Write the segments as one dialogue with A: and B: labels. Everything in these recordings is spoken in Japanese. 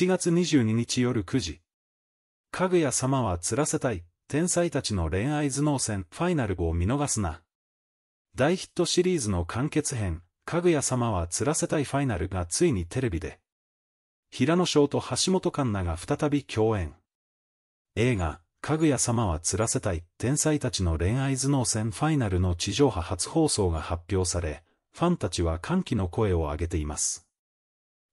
A: 7月22日夜9時。かぐや様は釣らせたい、天才たちの恋愛頭脳戦ファイナルを見逃すな。大ヒットシリーズの完結編、かぐや様は釣らせたいファイナルがついにテレビで。平野翔と橋本環奈が再び共演。映画、かぐや様は釣らせたい、天才たちの恋愛頭脳戦ファイナルの地上波初放送が発表され、ファンたちは歓喜の声を上げています。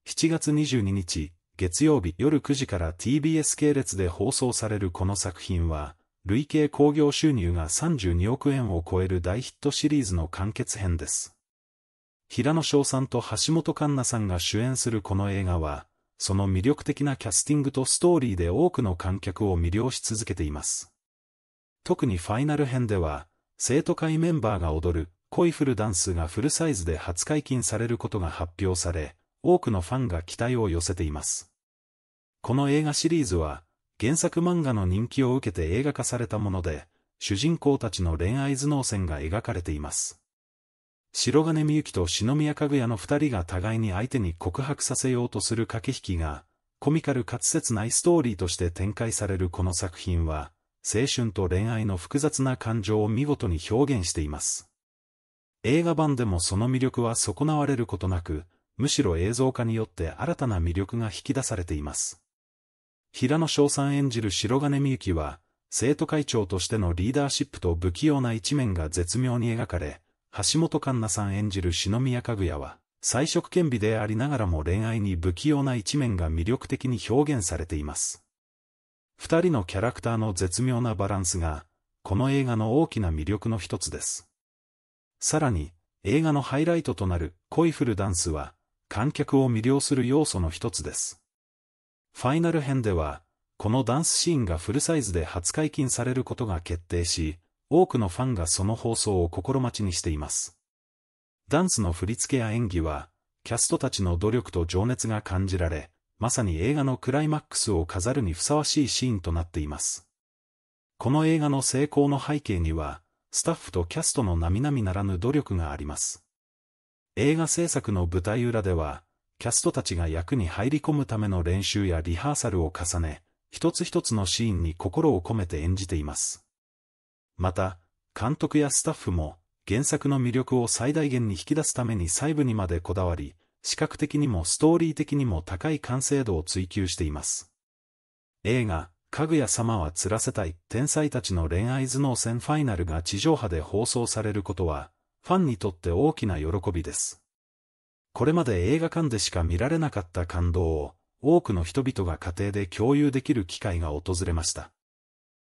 A: 7月22日、月曜日夜9時から TBS 系列で放送されるこの作品は、累計興行収入が32億円を超える大ヒットシリーズの完結編です。平野翔さんと橋本環奈さんが主演するこの映画は、その魅力的なキャスティングとストーリーで多くの観客を魅了し続けています。特にファイナル編では、生徒会メンバーが踊る、恋ふフルダンスがフルサイズで初解禁されることが発表され、多くのファンが期待を寄せています。この映画シリーズは、原作漫画の人気を受けて映画化されたもので、主人公たちの恋愛頭脳戦が描かれています。白金みゆきと篠宮かぐやの二人が互いに相手に告白させようとする駆け引きが、コミカルかつ切ないストーリーとして展開されるこの作品は、青春と恋愛の複雑な感情を見事に表現しています。映画版でもその魅力は損なわれることなく、むしろ映像化によって新たな魅力が引き出されています。平野翔さん演じる白金みゆきは、生徒会長としてのリーダーシップと不器用な一面が絶妙に描かれ、橋本環奈さん演じる篠宮かぐやは、彩色兼備でありながらも恋愛に不器用な一面が魅力的に表現されています。二人のキャラクターの絶妙なバランスが、この映画の大きな魅力の一つです。さらに、映画のハイライトとなる恋フルダンスは、観客を魅了する要素の一つです。ファイナル編では、このダンスシーンがフルサイズで初解禁されることが決定し、多くのファンがその放送を心待ちにしています。ダンスの振り付けや演技は、キャストたちの努力と情熱が感じられ、まさに映画のクライマックスを飾るにふさわしいシーンとなっています。この映画の成功の背景には、スタッフとキャストの並々ならぬ努力があります。映画制作の舞台裏では、キャストたちが役に入り込むための練習やリハーサルを重ね、一つ一つのシーンに心を込めて演じています。また、監督やスタッフも、原作の魅力を最大限に引き出すために細部にまでこだわり、視覚的にもストーリー的にも高い完成度を追求しています。映画、かぐや様は釣らせたい天才たちの恋愛頭脳戦ファイナルが地上波で放送されることは、ファンにとって大きな喜びです。これまで映画館でしか見られなかった感動を、多くの人々が家庭で共有できる機会が訪れました。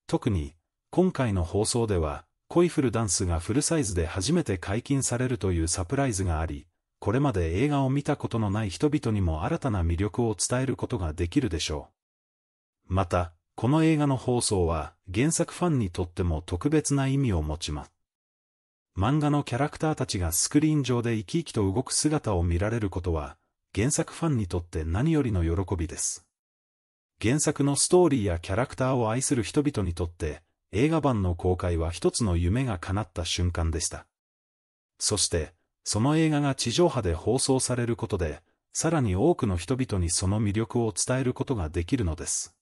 A: 特に、今回の放送では、恋フルダンスがフルサイズで初めて解禁されるというサプライズがあり、これまで映画を見たことのない人々にも新たな魅力を伝えることができるでしょう。また、この映画の放送は原作ファンにとっても特別な意味を持ちます。漫画のキャラクターたちがスクリーン上で生き生きと動く姿を見られることは、原作ファンにとって何よりの喜びです。原作のストーリーやキャラクターを愛する人々にとって、映画版の公開は一つの夢が叶った瞬間でした。そして、その映画が地上波で放送されることで、さらに多くの人々にその魅力を伝えることができるのです。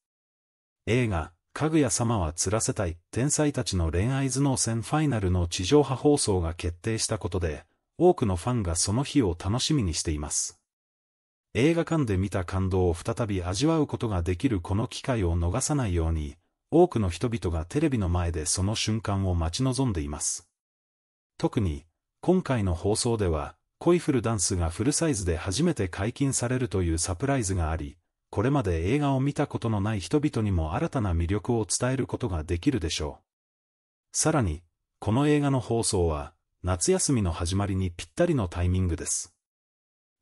A: 映画、かぐや様は釣らせたい天才たちの恋愛頭脳戦ファイナルの地上波放送が決定したことで、多くのファンがその日を楽しみにしています。映画館で見た感動を再び味わうことができるこの機会を逃さないように、多くの人々がテレビの前でその瞬間を待ち望んでいます。特に、今回の放送では、恋フルダンスがフルサイズで初めて解禁されるというサプライズがあり、これまで映画を見たことのない人々にも新たな魅力を伝えることができるでしょう。さらに、この映画の放送は、夏休みの始まりにぴったりのタイミングです。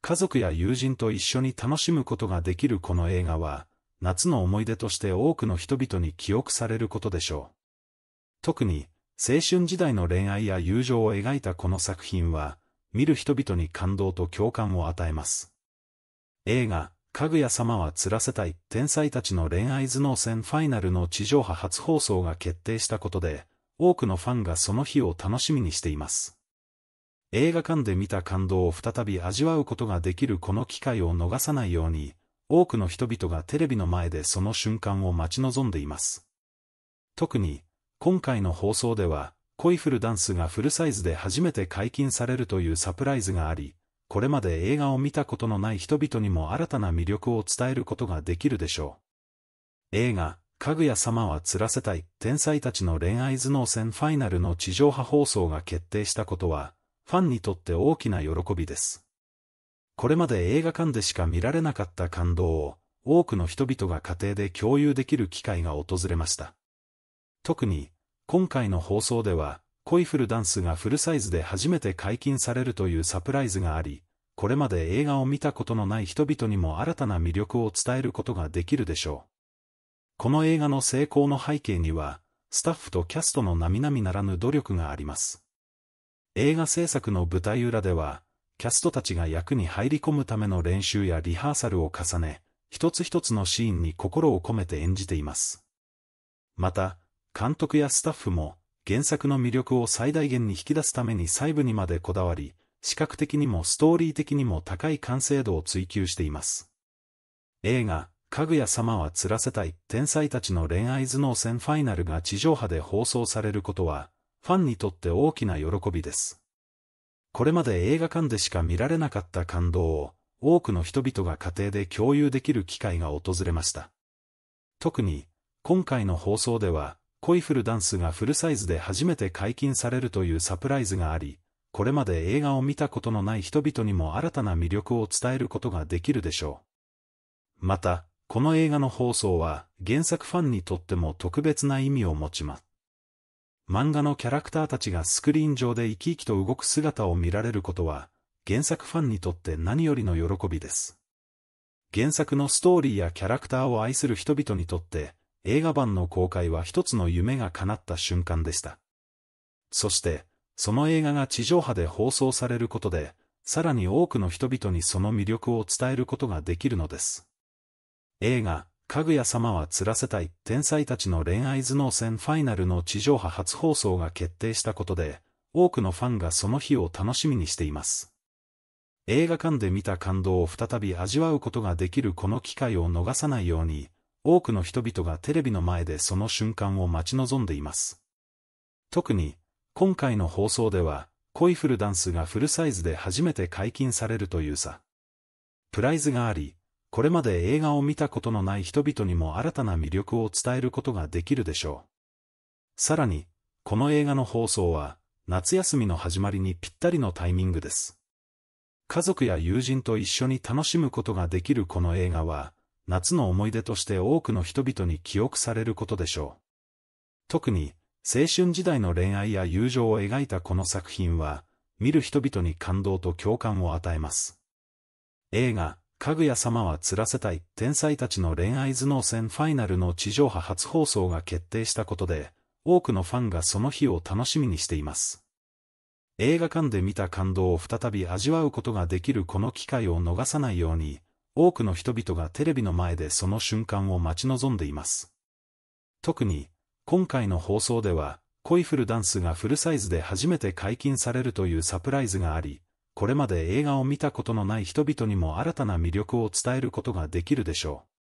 A: 家族や友人と一緒に楽しむことができるこの映画は、夏の思い出として多くの人々に記憶されることでしょう。特に、青春時代の恋愛や友情を描いたこの作品は、見る人々に感動と共感を与えます。映画、かぐや様は釣らせたい天才たちの恋愛頭脳戦ファイナルの地上波初放送が決定したことで、多くのファンがその日を楽しみにしています。映画館で見た感動を再び味わうことができるこの機会を逃さないように、多くの人々がテレビの前でその瞬間を待ち望んでいます。特に、今回の放送では、恋フルダンスがフルサイズで初めて解禁されるというサプライズがあり、これまで映画を見たことのない人々にも新たな魅力を伝えることができるでしょう。映画、かぐや様は釣らせたい、天才たちの恋愛頭脳戦ファイナルの地上波放送が決定したことは、ファンにとって大きな喜びです。これまで映画館でしか見られなかった感動を、多くの人々が家庭で共有できる機会が訪れました。特に、今回の放送では、恋フルダンスがフルサイズで初めて解禁されるというサプライズがあり、これまで映画を見たことのない人々にも新たな魅力を伝えることができるでしょう。この映画の成功の背景には、スタッフとキャストの並々ならぬ努力があります。映画制作の舞台裏では、キャストたちが役に入り込むための練習やリハーサルを重ね、一つ一つのシーンに心を込めて演じています。また、監督やスタッフも、原作の魅力を最大限に引き出すために細部にまでこだわり、視覚的にもストーリー的にも高い完成度を追求しています。映画、かぐや様は釣らせたい、天才たちの恋愛頭脳戦ファイナルが地上波で放送されることは、ファンにとって大きな喜びです。これまで映画館でしか見られなかった感動を、多くの人々が家庭で共有できる機会が訪れました。特に、今回の放送では、恋フルダンスがフルサイズで初めて解禁されるというサプライズがあり、これまで映画を見たことのない人々にも新たな魅力を伝えることができるでしょう。また、この映画の放送は原作ファンにとっても特別な意味を持ちます。漫画のキャラクターたちがスクリーン上で生き生きと動く姿を見られることは、原作ファンにとって何よりの喜びです。原作のストーリーやキャラクターを愛する人々にとって、映画版の公開は一つの夢が叶った瞬間でした。そして、その映画が地上波で放送されることで、さらに多くの人々にその魅力を伝えることができるのです。映画、かぐや様は釣らせたい、天才たちの恋愛頭脳戦ファイナルの地上波初放送が決定したことで、多くのファンがその日を楽しみにしています。映画館で見た感動を再び味わうことができるこの機会を逃さないように、多くの人々がテレビの前でその瞬間を待ち望んでいます。特に、今回の放送では、恋フルダンスがフルサイズで初めて解禁されるというさ。プライズがあり、これまで映画を見たことのない人々にも新たな魅力を伝えることができるでしょう。さらに、この映画の放送は、夏休みの始まりにぴったりのタイミングです。家族や友人と一緒に楽しむことができるこの映画は、夏の思い出として多くの人々に記憶されることでしょう。特に、青春時代の恋愛や友情を描いたこの作品は、見る人々に感動と共感を与えます。映画、かぐや様は釣らせたい、天才たちの恋愛頭脳戦ファイナルの地上波初放送が決定したことで、多くのファンがその日を楽しみにしています。映画館で見た感動を再び味わうことができるこの機会を逃さないように、多くの人々がテレビの前でその瞬間を待ち望んでいます。特に、今回の放送では、恋ふフルダンスがフルサイズで初めて解禁されるというサプライズがあり、これまで映画を見たことのない人々にも新たな魅力を伝えることができるでしょう。